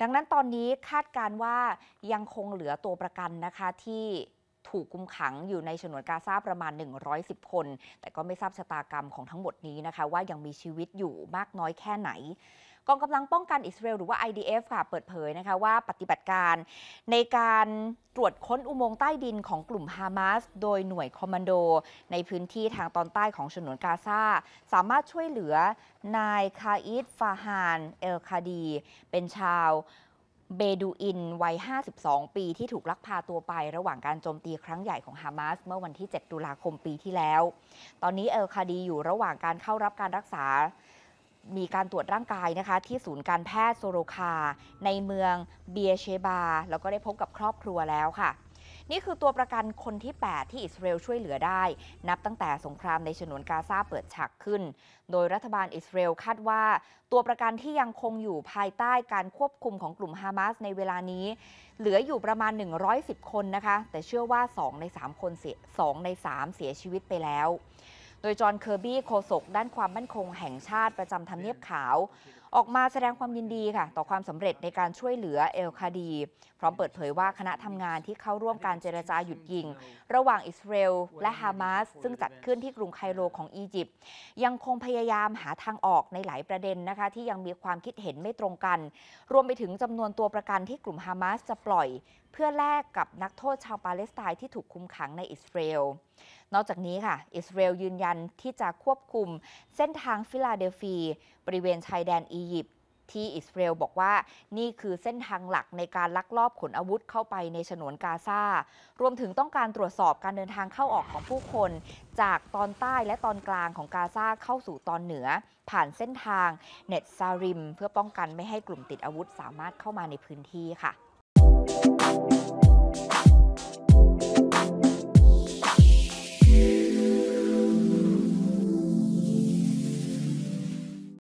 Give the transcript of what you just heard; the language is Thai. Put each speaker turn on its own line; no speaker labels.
ดังนั้นตอนนี้คาดการว่ายังคงเหลือตัวประกันนะคะที่ถูกคุมขังอยู่ในฉนวนกาซาประมาณ 110 คน แต่ก็ไม่ทราบชะตากรรมของทั้งหมดนี้นะคะว่ายังมีชีวิตอยู่มากน้อยแค่ไหนกองกำลังป้องกันอิสราเอลหรือว่า IDF ค่ะเปิดเผยนะคะว่าปฏิบัติการในการตรวจค้นอุโมงค์ใต้ดินของกลุ่มฮามาสโดยหน่วยคอมมานโดในพื้นที่ทางตอนใต้ของฉนวนกาซาสามารถช่วยเหลือนายคาอิดฟาฮาน เอลคาดี เป็นชาวเบดูอินวัย 52 ปีที่ถูกลักพาตัวไป ระหว่างการโจมตีครั้งใหญ่ของฮามาสเมื่อวันที่ 7 ตุลาคมปีที่แล้ว ตอนนี้เอลคาดีอยู่ระหว่างการเข้ารับการรักษามีการตรวจร่างกายนะคะ ที่ศูนย์การแพทย์โซโรคา ในเมืองเบียเชบา แล้วก็ได้พบกับครอบครัวแล้วค่ะ นี่คือตัวประกันคนที่ 8 ที่อิสราเอลช่วยเหลือได้ นับตั้งแต่สงครามในฉนวนกาซาเปิดฉากขึ้น โดยรัฐบาลอิสราเอลคาดว่า ตัวประกันที่ยังคงอยู่ภายใต้การควบคุมของกลุ่มฮามาสในเวลานี้ เหลืออยู่ประมาณ 110 คนนะคะ แต่เชื่อว่า 2 ใน3คนเสีย2ใน 3 เสียชีวิตไปแล้วดยจอห์นเคอร์บี้โฆษกด้านความมั่นคงแห่งชาติประจำทำเนียบขาวออกมาแสดงความยินดีค่ะต่อความสำเร็จในการช่วยเหลือเอลคาดี พร้อมเปิดเผยว่าคณะทำงานที่เข้าร่วมการเจรจาหยุดยิง ระหว่างอิสราเอลและฮามาส ซึ่งจัดขึ้นที่กรุงไคโรของอียิปต์ยังคงพยายามหาทางออกในหลายประเด็นนะคะที่ยังมีความคิดเห็นไม่ตรงกัน รวมไปถึงจำนวนตัวประกันที่กลุ่มฮามาสจะปล่อยเพื่อแลกกับนักโทษชาวปาเลสไตน์ที่ถูกคุมขังในอิสราเอลนอกจากนี้ค่ะ อิสราเอลยืนยันที่จะควบคุมเส้นทางฟิลาเดลฟีบริเวณชายแดนอีียิปต์ที่อิสราเอลบอกว่านี่คือเส้นทางหลักในการลักลอบขนอาวุธเข้าไปในฉนวนกาซา รวมถึงต้องการตรวจสอบการเดินทางเข้าออกของผู้คน จากตอนใต้และตอนกลางของกาซาเข้าสู่ตอนเหนือผ่านเส้นทาง เนตซาริม เพื่อป้องกันไม่ให้กลุ่มติดอาวุธสามารถเข้ามาในพื้นที่ค่ะ